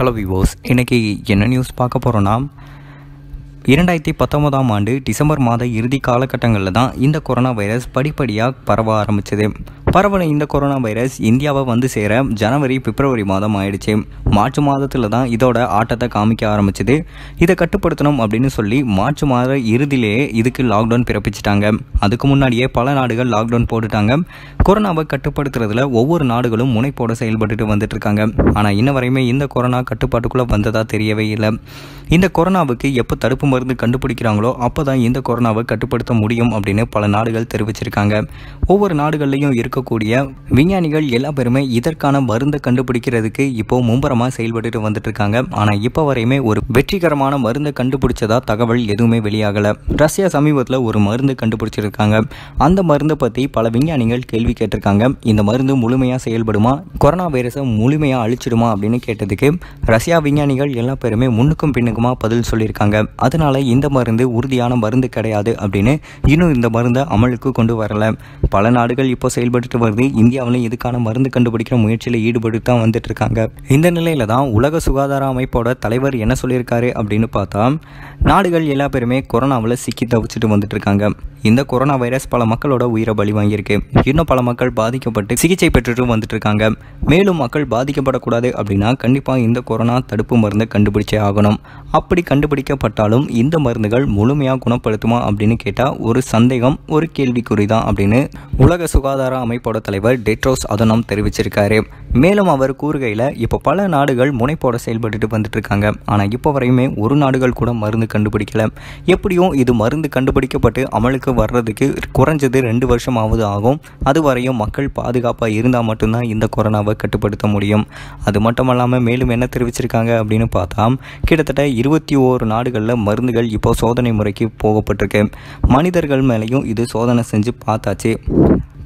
hello விவோஸ் இன்றைக்கி என்ன news பார்க்க போகிறோன்னா இரண்டாயிரத்தி பத்தொன்பதாம் ஆண்டு டிசம்பர் மாத இறுதி காலகட்டங்களில் தான் இந்த கொரோனா வைரஸ் படிப்படியாக பரவ ஆரம்பித்தது பரவல இந்த கொரோனா வைரஸ் இந்தியாவை வந்து சேர ஜனவரி பிப்ரவரி மாதம் ஆயிடுச்சு மார்ச் மாதத்தில் தான் இதோட ஆட்டத்தை காமிக்க ஆரம்பிச்சது இதை கட்டுப்படுத்தணும் அப்படின்னு சொல்லி மார்ச் மாத இறுதியிலேயே இதுக்கு லாக்டவுன் பிறப்பிச்சிட்டாங்க அதுக்கு முன்னாடியே பல நாடுகள் லாக்டவுன் போட்டுட்டாங்க கொரோனாவை கட்டுப்படுத்துறதுல ஒவ்வொரு நாடுகளும் முனைப்போட செயல்பட்டுட்டு வந்துட்டு இருக்காங்க ஆனால் இன்ன வரையுமே இந்த கொரோனா கட்டுப்பாட்டுக்குள்ளே வந்ததா தெரியவே இல்லை இந்த கொரோனாவுக்கு எப்போ தடுப்பு மருந்து கண்டுபிடிக்கிறாங்களோ அப்போ தான் இந்த கொரோனாவை கட்டுப்படுத்த முடியும் அப்படின்னு பல நாடுகள் தெரிவிச்சிருக்காங்க ஒவ்வொரு நாடுகள்லையும் இருக்க இருக்கக்கூடிய விஞ்ஞானிகள் எல்லா பேருமே இதற்கான மருந்தை கண்டுபிடிக்கிறதுக்கு இப்போ மும்பரமாக செயல்பட்டு வந்துட்டு இருக்காங்க ஆனால் இப்போ வரையுமே ஒரு வெற்றிகரமான மருந்தை கண்டுபிடிச்சதா தகவல் எதுவுமே வெளியாகலை ரஷ்யா சமீபத்தில் ஒரு மருந்து கண்டுபிடிச்சிருக்காங்க அந்த மருந்தை பற்றி பல விஞ்ஞானிகள் கேள்வி கேட்டிருக்காங்க இந்த மருந்து முழுமையாக செயல்படுமா கொரோனா வைரஸை முழுமையாக அழிச்சிடுமா அப்படின்னு கேட்டதுக்கு ரஷ்யா விஞ்ஞானிகள் எல்லா பேருமே முன்னுக்கும் பின்னுக்குமா பதில் சொல்லியிருக்காங்க அதனால இந்த மருந்து உறுதியான மருந்து கிடையாது அப்படின்னு இன்னும் இந்த மருந்தை அமலுக்கு கொண்டு வரல பல நாடுகள் இப்போ செயல்பட்டு அதிகரிச்சுட்டு வருது இந்தியாவிலும் இதுக்கான மருந்து கண்டுபிடிக்கிற முயற்சியில் ஈடுபட்டு தான் வந்துட்டு இருக்காங்க இந்த நிலையில தான் உலக சுகாதார அமைப்போட தலைவர் என்ன சொல்லியிருக்காரு அப்படின்னு பார்த்தா நாடுகள் எல்லா பேருமே கொரோனாவில் சிக்கி தவிச்சிட்டு வந்துட்டு இருக்காங்க இந்த கொரோனா வைரஸ் பல மக்களோட உயிரை பலி வாங்கியிருக்கு இன்னும் பல மக்கள் பாதிக்கப்பட்டு சிகிச்சை பெற்றுட்டு வந்துட்டு இருக்காங்க மேலும் மக்கள் பாதிக்கப்படக்கூடாது அப்படின்னா கண்டிப்பாக இந்த கொரோனா தடுப்பு மருந்து கண்டுபிடிச்சே ஆகணும் அப்படி கண்டுபிடிக்கப்பட்டாலும் இந்த மருந்துகள் முழுமையாக குணப்படுத்துமா அப்படின்னு கேட்டால் ஒரு சந்தேகம் ஒரு கேள்விக்குறி தான் அப்படின்னு உலக சுகாதார அமைப்போட தலைவர் டெட்ரோஸ் அதனம் தெரிவிச்சிருக்காரு மேலும் அவர் கூறுகையில் இப்போ பல நாடுகள் முனைப்போட செயல்பட்டு வந்துட்டு இருக்காங்க ஆனால் இப்போ வரையுமே ஒரு நாடுகள் கூட மருந்து கண்டுபிடிக்கல எப்படியும் இது மருந்து கண்டுபிடிக்கப்பட்டு அமலுக்கு வர்றதுக்கு குறைஞ்சது ரெண்டு வருஷமாவது ஆகும் அது வரையும் மக்கள் பாதுகாப்பாக இருந்தால் மட்டும்தான் இந்த கொரோனாவை கட்டுப்படுத்த முடியும் அது மட்டும் இல்லாமல் மேலும் என்ன தெரிவிச்சிருக்காங்க அப்படின்னு பார்த்தா கிட்டத்தட்ட இருபத்தி ஓரு நாடுகளில் மருந்துகள் இப்போ சோதனை முறைக்கு போகப்பட்டிருக்கு மனிதர்கள் மேலேயும் இது சோதனை செஞ்சு பார்த்தாச்சு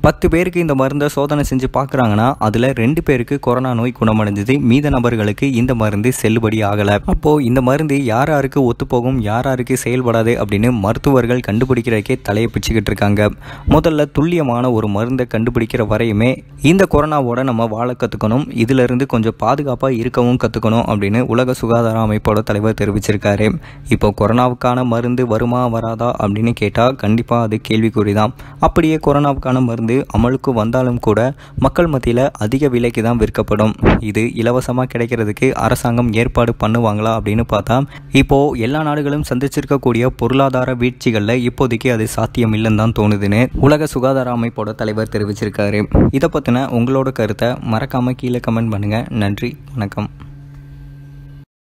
பத்து பேருக்கு இந்த மருந்தை சோதனை செஞ்சு பார்க்குறாங்கன்னா அதில் ரெண்டு பேருக்கு கொரோனா நோய் குணமடைஞ்சது மீத நபர்களுக்கு இந்த மருந்து செல்லுபடி ஆகலை அப்போது இந்த மருந்து யார் யாருக்கு ஒத்துப்போகும் யார் யாருக்கு செயல்படாது அப்படின்னு மருத்துவர்கள் கண்டுபிடிக்கிறதுக்கே தலையை பிச்சுக்கிட்டு இருக்காங்க முதல்ல துல்லியமான ஒரு மருந்தை கண்டுபிடிக்கிற வரையுமே இந்த கொரோனாவோட நம்ம வாழ கற்றுக்கணும் இதிலிருந்து கொஞ்சம் பாதுகாப்பாக இருக்கவும் கற்றுக்கணும் அப்படின்னு உலக சுகாதார அமைப்போட தலைவர் தெரிவிச்சிருக்காரு இப்போ கொரோனாவுக்கான மருந்து வருமா வராதா அப்படின்னு கேட்டால் கண்டிப்பாக அது கேள்விக்குறி தான் அப்படியே கொரோனாவுக்கான மருந்து வீடு அமலுக்கு வந்தாலும் கூட மக்கள் மத்தியில் அதிக விலைக்கு தான் விற்கப்படும் இது இலவசமாக கிடைக்கிறதுக்கு அரசாங்கம் ஏற்பாடு பண்ணுவாங்களா அப்படின்னு பார்த்தா இப்போ எல்லா நாடுகளும் சந்திச்சிருக்கக்கூடிய பொருளாதார வீழ்ச்சிகளில் இப்போதைக்கு அது சாத்தியம் இல்லைன்னு தான் தோணுதுன்னு உலக சுகாதார அமைப்போட தலைவர் தெரிவிச்சிருக்காரு இதை பற்றின உங்களோட கருத்தை மறக்காமல் கீழே கமெண்ட் பண்ணுங்கள் நன்றி வணக்கம்